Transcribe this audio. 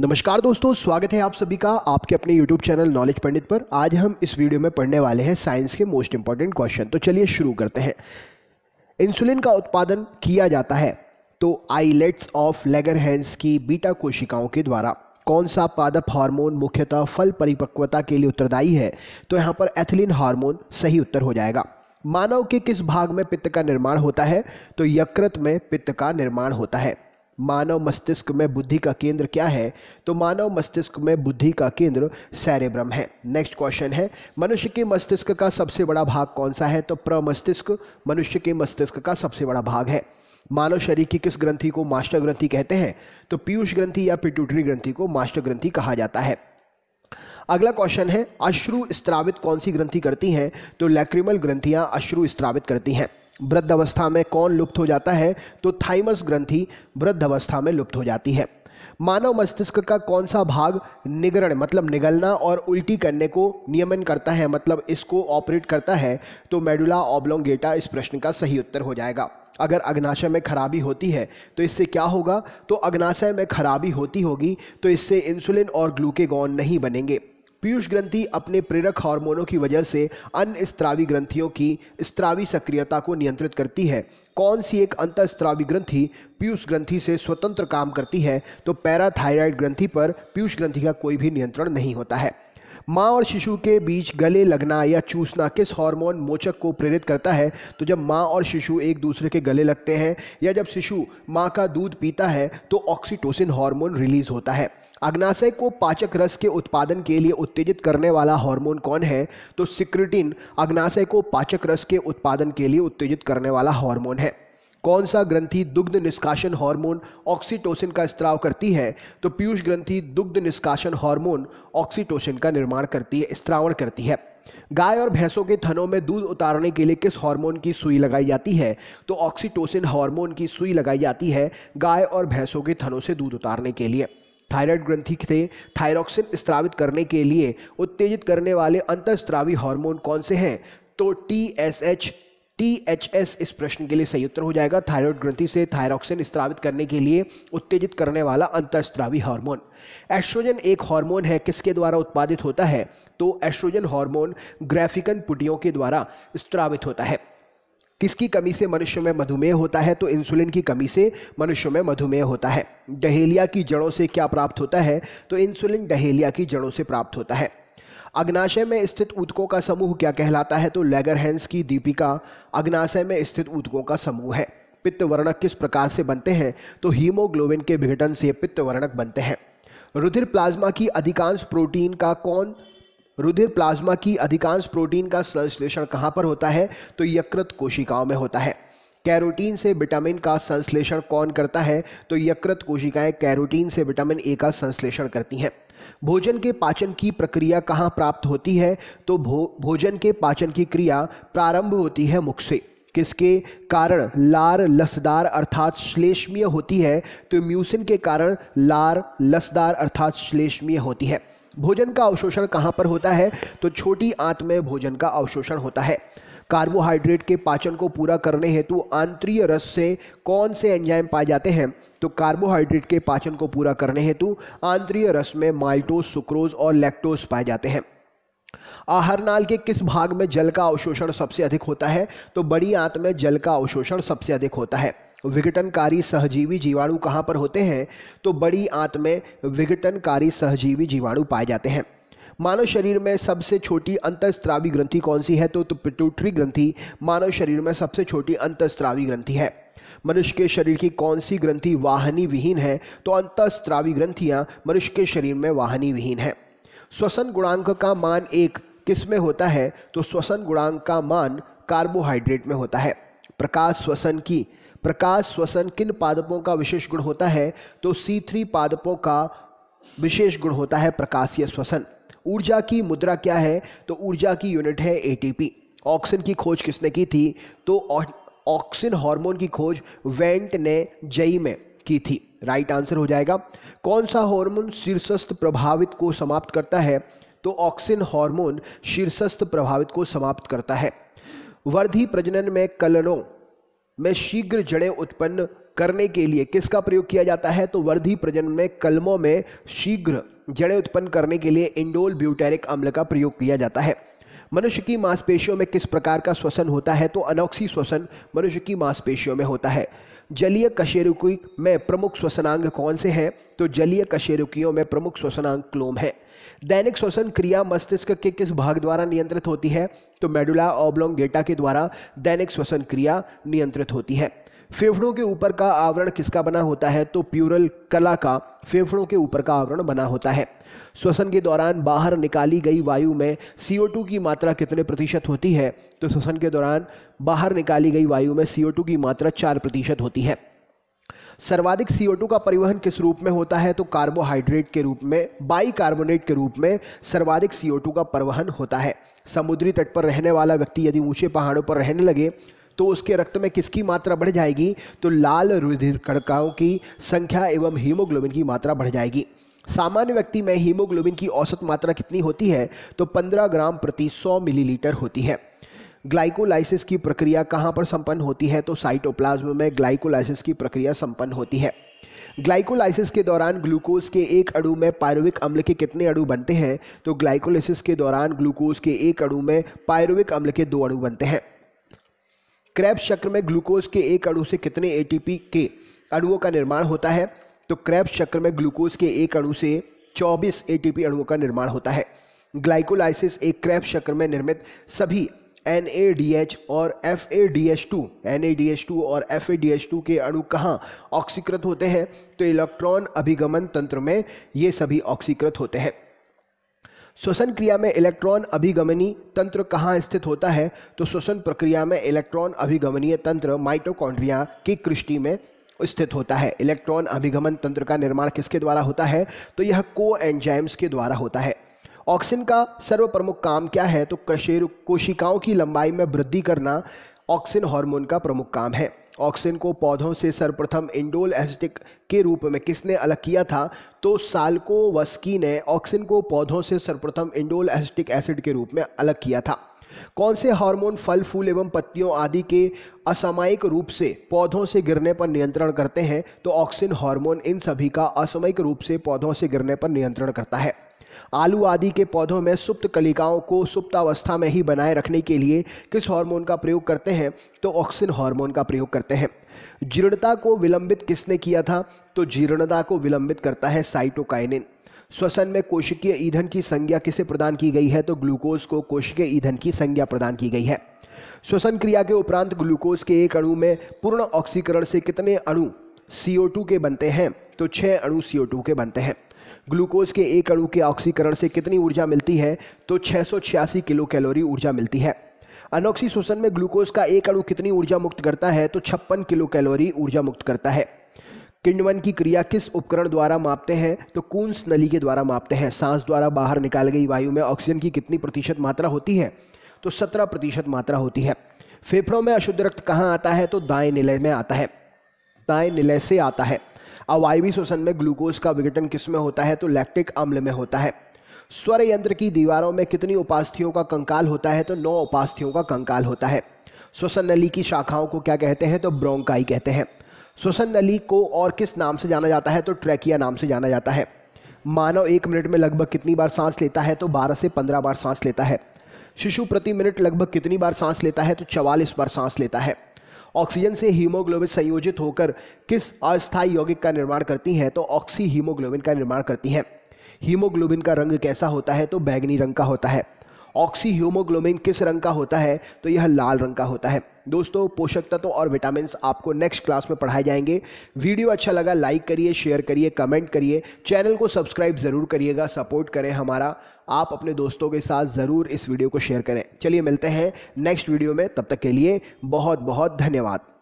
नमस्कार दोस्तों स्वागत है आप सभी का आपके अपने YouTube चैनल नॉलेज पंडित पर आज हम इस वीडियो में पढ़ने वाले हैं साइंस के मोस्ट इंपॉर्टेंट क्वेश्चन तो चलिए शुरू करते हैं इंसुलिन का उत्पादन किया जाता है तो आईलेट्स ऑफ हैंड्स की बीटा कोशिकाओं के द्वारा कौन सा पादप हार्मोन मुख्यतः फल परिपक्वता के लिए उत्तरदायी है तो यहाँ पर एथिलीन हार्मोन सही उत्तर हो जाएगा मानव के किस भाग में पित्त का निर्माण होता है तो यकृत में पित्त का निर्माण होता है मानव मस्तिष्क में बुद्धि का केंद्र क्या है तो मानव मस्तिष्क में बुद्धि का केंद्र सैरेब्रम है नेक्स्ट क्वेश्चन है मनुष्य के मस्तिष्क का सबसे बड़ा भाग कौन सा है तो प्रमस्तिष्क मनुष्य के मस्तिष्क का सबसे बड़ा भाग है मानव शरीर की किस ग्रंथि को मास्टर ग्रंथि कहते हैं तो पीयूष ग्रंथि या पिट्यूटरी ग्रंथि को मास्टर ग्रंथि कहा जाता है अगला क्वेश्चन है अश्रु स्त्रावित कौन सी ग्रंथि करती हैं तो लैक्रिमल ग्रंथियां अश्रु स्त्रावित करती हैं वृद्ध अवस्था में कौन लुप्त हो जाता है तो थाइमस ग्रंथि वृद्ध अवस्था में लुप्त हो जाती है मानव मस्तिष्क का कौन सा भाग निगरण मतलब निगलना और उल्टी करने को नियमन करता है मतलब इसको ऑपरेट करता है तो मेडुला ऑब्लोंगेटा इस प्रश्न का सही उत्तर हो जाएगा अगर अग्नाशय में खराबी होती है तो इससे क्या होगा तो अग्नाशय में खराबी होती होगी तो इससे इंसुलिन और ग्लूकेगॉन नहीं बनेंगे पीयूष ग्रंथि अपने प्रेरक हार्मोनों की वजह से अन्य स्त्रावी ग्रंथियों की स्त्रावी सक्रियता को नियंत्रित करती है कौन सी एक अंतस्त्रावी ग्रंथि पीयूष ग्रंथि से स्वतंत्र काम करती है तो पैराथायराइड ग्रंथि पर पीयूष ग्रंथि का कोई भी नियंत्रण नहीं होता है माँ और शिशु के बीच गले लगना या चूसना किस हार्मोन मोचक को प्रेरित करता है तो जब माँ और शिशु एक दूसरे के गले लगते हैं या जब शिशु माँ का दूध पीता है तो ऑक्सीटोसिन हार्मोन रिलीज होता है अग्नाशय को पाचक रस के उत्पादन के लिए उत्तेजित करने वाला हार्मोन कौन है तो सिक्रिटिन अग्नाशय को पाचक रस के उत्पादन के लिए उत्तेजित करने वाला हार्मोन है कौन सा ग्रंथि दुग्ध निष्कासन हार्मोन ऑक्सीटोसिन का स्त्राव करती है तो पीयूष ग्रंथि दुग्ध निष्कासन हार्मोन ऑक्सीटोसिन का निर्माण करती है स्त्रावण करती है गाय और भैंसों के थनों में दूध उतारने के लिए किस हार्मोन की सुई लगाई जाती है तो ऑक्सीटोसिन हार्मोन की सुई लगाई जाती है गाय और भैंसों के थनों से दूध उतारने के लिए थायराइड ग्रंथि से थायरॉक्सिन स्त्रावित करने के लिए उत्तेजित करने वाले अंतस्त्रावी हार्मोन कौन से हैं तो T S H T H S इस प्रश्न के लिए सही उत्तर हो जाएगा थायराइड ग्रंथि से थायरॉक्सिन स्त्रावित करने के लिए उत्तेजित करने वाला अंतस्त्रावी हार्मोन एस्ट्रोजन एक हार्मोन है किसके द्वारा उत्पादित होता है तो एस्ट्रोजन हार्मोन ग्राफिकन पुटियों के द्वारा स्त्रावित होता है किसकी कमी से मनुष्य में मधुमेह होता है तो इंसुलिन की कमी से मनुष्य में मधुमेह होता है डहेलिया की जड़ों से क्या प्राप्त होता है तो इंसुलिन डहेलिया की जड़ों से प्राप्त होता है अग्नाशय में स्थित ऊतकों का समूह क्या कहलाता है तो हैंस की दीपिका अग्नाशय में स्थित ऊतकों का समूह है पित्त वर्णक किस प्रकार से बनते हैं तो हीमोग्लोबिन के विघटन से पित्त वर्णक बनते हैं रुधिर प्लाज्मा की अधिकांश प्रोटीन का कौन रुधिर प्लाज्मा की अधिकांश प्रोटीन का संश्लेषण कहाँ पर होता है तो यकृत कोशिकाओं में होता है कैरोटीन से विटामिन का संश्लेषण कौन करता है तो यकृत कोशिकाएं कैरोटीन से विटामिन ए का संश्लेषण करती हैं भोजन के पाचन की प्रक्रिया कहाँ प्राप्त होती है तो भो, भोजन के पाचन की क्रिया प्रारंभ होती है मुख से किसके कारण लार लसदार अर्थात श्लेष्मीय होती है तो म्यूसिन के कारण लार लसदार अर्थात श्लेष्मीय होती है भोजन का अवशोषण कहाँ पर होता है तो छोटी आंत में भोजन का अवशोषण होता है कार्बोहाइड्रेट के पाचन को पूरा करने हेतु आंतरीय रस से कौन से एंजाइम पाए जाते हैं तो कार्बोहाइड्रेट के पाचन को पूरा करने हेतु आंतरीय रस में माल्टोज सुक्रोज और लैक्टोज पाए जाते हैं आहार नाल के किस भाग में जल का अवशोषण सबसे अधिक होता है तो बड़ी आंत में जल का अवशोषण सबसे अधिक होता है विघटनकारी सहजीवी जीवाणु कहाँ पर होते हैं तो बड़ी आंत में विघटनकारी सहजीवी जीवाणु पाए जाते हैं मानव शरीर में सबसे छोटी अंतस्त्रावी ग्रंथि कौन सी है तो, तो पिटूटरी ग्रंथि मानव शरीर में सबसे छोटी अंतस्त्रावी ग्रंथि है मनुष्य के शरीर की कौन सी ग्रंथि वाहनी विहीन है तो अंतस्त्रावी ग्रंथियाँ मनुष्य के शरीर में वाहनी विहीन है श्वसन गुणांक का मान एक किस में होता है तो श्वसन गुणांक का मान कार्बोहाइड्रेट में होता है प्रकाश श्वसन की प्रकाश श्वसन किन पादपों का विशेष गुण होता है तो सी थ्री पादपों का विशेष गुण होता है प्रकाशीय श्वसन ऊर्जा की मुद्रा क्या है तो ऊर्जा की यूनिट है एटीपी ऑक्सीजन की खोज किसने की थी तो ऑक्सीजन हार्मोन की खोज वेंट ने जई में की थी राइट आंसर हो जाएगा कौन सा हार्मोन शीर्षस्थ प्रभावित को समाप्त करता है तो ऑक्सीजन हार्मोन शीर्षस्थ प्रभावित को समाप्त करता है वर्धि प्रजनन में कलनों में शीघ्र जड़ें उत्पन्न करने के लिए किसका प्रयोग किया जाता है तो वर्धि प्रजनन में कलमों में शीघ्र जड़ें उत्पन्न करने के लिए इंडोल ब्यूटेरिक अम्ल का प्रयोग किया जाता है मनुष्य की मांसपेशियों में किस प्रकार का श्वसन होता है तो अनोक्सी श्वसन मनुष्य की मांसपेशियों में होता है जलीय कशेरुकी में प्रमुख श्वसनांग कौन से हैं तो जलीय कशेरुकियों में प्रमुख श्वसनांग क्लोम है दैनिक श्वसन क्रिया मस्तिष्क के किस भाग द्वारा नियंत्रित होती है तो मेडुला गेटा के द्वारा दैनिक श्वसन क्रिया नियंत्रित होती है फेफड़ों के ऊपर का आवरण किसका बना होता है तो प्यूरल कला का फेफड़ों के ऊपर का आवरण बना होता है श्वसन के दौरान बाहर निकाली गई वायु में टू की मात्रा कितने प्रतिशत होती है तो श्वसन के दौरान बाहर निकाली गई वायु में टू की मात्रा चार प्रतिशत होती है सर्वाधिक CO2 का परिवहन किस रूप में होता है तो कार्बोहाइड्रेट के रूप में बाइकार्बोनेट के रूप में सर्वाधिक CO2 का परिवहन होता है समुद्री तट पर रहने वाला व्यक्ति यदि ऊंचे पहाड़ों पर रहने लगे तो उसके रक्त में किसकी मात्रा बढ़ जाएगी तो लाल रुधिर कड़काओं की संख्या एवं हीमोग्लोबिन की मात्रा बढ़ जाएगी सामान्य व्यक्ति में हीमोग्लोबिन की औसत मात्रा कितनी होती है तो 15 ग्राम प्रति 100 मिलीलीटर होती है ग्लाइकोलाइसिस की प्रक्रिया कहाँ पर संपन्न होती है तो साइटोप्लाज्म में ग्लाइकोलाइसिस की प्रक्रिया संपन्न होती है ग्लाइकोलाइसिस के दौरान ग्लूकोज के एक अणु में पायरुविक अम्ल के कितने अणु बनते हैं तो ग्लाइकोलाइसिस के दौरान ग्लूकोज के एक अणु में पायरुविक अम्ल के दो अणु बनते हैं क्रैप चक्र में ग्लूकोज के एक अणु से कितने ए के अणुओं का निर्माण होता है तो क्रैप चक्र में ग्लूकोज के एक अणु से 24 एटीपी अणुओं का निर्माण होता है ग्लाइकोलाइसिस एक क्रैप चक्र में निर्मित सभी एन ए डी एच और F A D H two N A D H two और F A D H two के अणु कहाँ ऑक्सीकृत होते हैं तो इलेक्ट्रॉन अभिगमन तंत्र में ये सभी ऑक्सीकृत होते हैं श्वसन क्रिया में इलेक्ट्रॉन अभिगमनी तंत्र कहाँ स्थित होता है तो श्वसन प्रक्रिया में इलेक्ट्रॉन अभिगमनीय तंत्र माइटोकॉन्ड्रिया की कृष्टि में स्थित होता है इलेक्ट्रॉन अभिगमन तंत्र का निर्माण किसके द्वारा होता है तो यह को एंजाइम्स के द्वारा होता है ऑक्सिन का सर्व प्रमुख काम क्या है तो कशेर कोशिकाओं की लंबाई में वृद्धि करना ऑक्सिन हार्मोन का प्रमुख काम है ऑक्सिन को पौधों से सर्वप्रथम इंडोल एसिटिक के रूप में किसने अलग किया था तो साल्को वस्की ने ऑक्सिन को पौधों से सर्वप्रथम इंडोल एसिटिक एसिड के रूप में अलग किया था कौन से हार्मोन फल फूल एवं पत्तियों आदि के असामयिक रूप से पौधों से गिरने पर नियंत्रण करते हैं तो ऑक्सिन हार्मोन इन सभी का असामयिक रूप से पौधों से गिरने पर नियंत्रण करता है आलू आदि के पौधों में सुप्त कलिकाओं को सुप्त अवस्था में ही बनाए रखने के लिए किस हार्मोन का प्रयोग करते हैं तो ऑक्सिन हार्मोन का प्रयोग करते हैं जीर्णता को विलंबित किसने किया था तो जीर्णता को विलंबित करता है साइटोकाइनिन श्वसन में कोशिकीय ईंधन की संज्ञा किसे प्रदान की गई है तो ग्लूकोज को कोशिकीय ईंधन की संज्ञा प्रदान की गई है श्वसन क्रिया के उपरांत ग्लूकोज के एक अणु में पूर्ण ऑक्सीकरण से कितने अणु CO2 के बनते हैं तो छः अणु सी के बनते हैं ग्लूकोज के एक अणु के ऑक्सीकरण से कितनी ऊर्जा मिलती है तो छः किलो कैलोरी ऊर्जा मिलती है अनोक्सी शोषण में ग्लूकोज का एक अणु कितनी ऊर्जा मुक्त करता है तो छप्पन किलो कैलोरी ऊर्जा मुक्त करता है किंडवन की क्रिया किस उपकरण द्वारा मापते हैं तो कूंस नली के द्वारा मापते हैं सांस द्वारा बाहर निकाल गई वायु में ऑक्सीजन की कितनी प्रतिशत मात्रा होती है तो सत्रह प्रतिशत मात्रा होती है फेफड़ों में अशुद्ध रक्त कहाँ आता है तो दाएं निलय में आता है दाएं निलय से आता है अवायवी श्वसन में ग्लूकोज का विघटन किस में होता है तो लैक्टिक अम्ल में होता है स्वर यंत्र की दीवारों में कितनी उपास्थियों का कंकाल होता है तो नौ उपास्थियों का कंकाल होता है श्वसन नली की शाखाओं को क्या कहते हैं तो ब्रोंकाई कहते हैं श्वसन नली को और किस नाम से जाना जाता है तो ट्रैकिया नाम से जाना जाता है मानव एक मिनट में लगभग कितनी बार सांस लेता है तो 12 से 15 बार सांस लेता है शिशु प्रति मिनट लगभग कितनी बार सांस लेता है तो चवालीस बार सांस लेता है ऑक्सीजन से हीमोग्लोबिन संयोजित होकर किस अस्थायी यौगिक का निर्माण करती हैं तो ऑक्सी हीमोग्लोबिन का निर्माण करती हैं हीमोग्लोबिन का रंग कैसा होता है तो बैगनी रंग का होता है ऑक्सी हीमोग्लोबिन किस रंग का होता है तो यह लाल रंग का होता है दोस्तों पोषक तत्व और विटामिन आपको नेक्स्ट क्लास में पढ़ाए जाएंगे वीडियो अच्छा लगा लाइक करिए शेयर करिए कमेंट करिए चैनल को सब्सक्राइब ज़रूर करिएगा सपोर्ट करें हमारा आप अपने दोस्तों के साथ ज़रूर इस वीडियो को शेयर करें चलिए मिलते हैं नेक्स्ट वीडियो में तब तक के लिए बहुत बहुत धन्यवाद